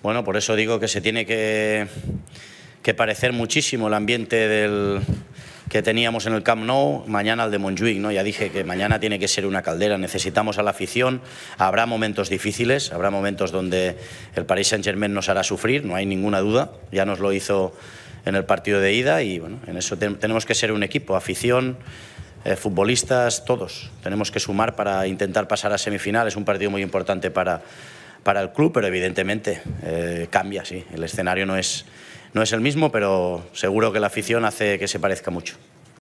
Bueno, por eso digo que se tiene que, que parecer muchísimo el ambiente que teníamos en el Camp Nou, mañana al de Montjuic, ¿no? Ya dije que mañana tiene que ser una caldera, necesitamos a la afición, habrá momentos difíciles, habrá momentos donde el Paris Saint-Germain nos hará sufrir, no hay ninguna duda, ya nos lo hizo en el partido de ida y bueno, en eso tenemos que ser un equipo, afición, eh, futbolistas, todos. Tenemos que sumar para intentar pasar a semifinales. es un partido muy importante para para el club, pero evidentemente eh, cambia, sí. El escenario no es, no es el mismo, pero seguro que la afición hace que se parezca mucho.